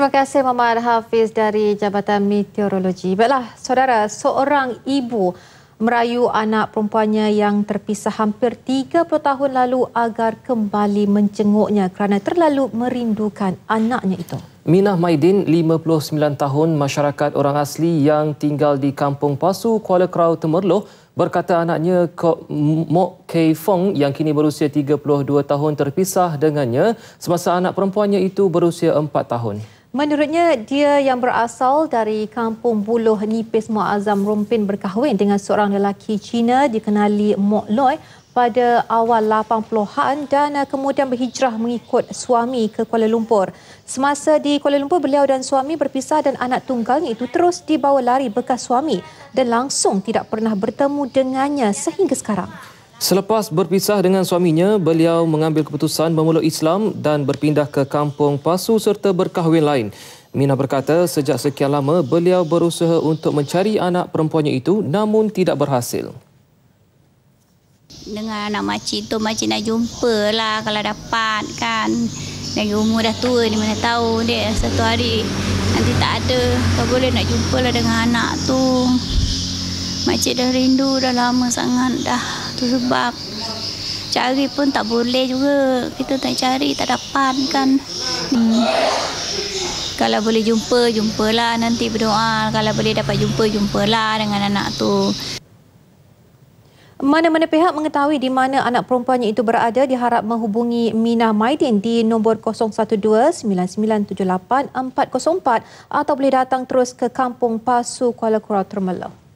Terima kasih Muhammad Hafiz dari Jabatan Meteorologi. Baiklah, saudara, seorang ibu merayu anak perempuannya yang terpisah hampir 30 tahun lalu agar kembali menjenguknya kerana terlalu merindukan anaknya itu. Minah Maidin, 59 tahun, masyarakat orang asli yang tinggal di Kampung Pasu, Kuala Krau, Temerloh, berkata anaknya Kok Mok Kei Fong yang kini berusia 32 tahun terpisah dengannya semasa anak perempuannya itu berusia 4 tahun. Menurutnya, dia yang berasal dari kampung Buloh Nipis Muazzam Rumpin berkahwin dengan seorang lelaki Cina dikenali Mok Loi pada awal 80-an dan kemudian berhijrah mengikut suami ke Kuala Lumpur. Semasa di Kuala Lumpur, beliau dan suami berpisah dan anak tunggalnya itu terus dibawa lari bekas suami dan langsung tidak pernah bertemu dengannya sehingga sekarang. Selepas berpisah dengan suaminya, beliau mengambil keputusan memeluk Islam dan berpindah ke kampung Pasu serta berkahwin lain. Mina berkata, sejak sekian lama beliau berusaha untuk mencari anak perempuannya itu namun tidak berhasil. Dengan anak makcik tu makcik nak jumpa lah kalau dapat kan. Lagi umur dah tua ni mana tahu dia satu hari nanti tak ada. Tak boleh nak jumpa lah dengan anak tu. Makcik dah rindu dah lama sangat dah tu sebab cari pun tak boleh juga kita tak cari tak dapat kan hmm. kalau boleh jumpa jumpalah nanti berdoa kalau boleh dapat jumpa jumpalah dengan anak tu mana-mana pihak mengetahui di mana anak perempuannya itu berada diharap menghubungi Mina Maidin di nombor 012-9978-404 atau boleh datang terus ke Kampung Pasu, Kuala Kurau Termeluk.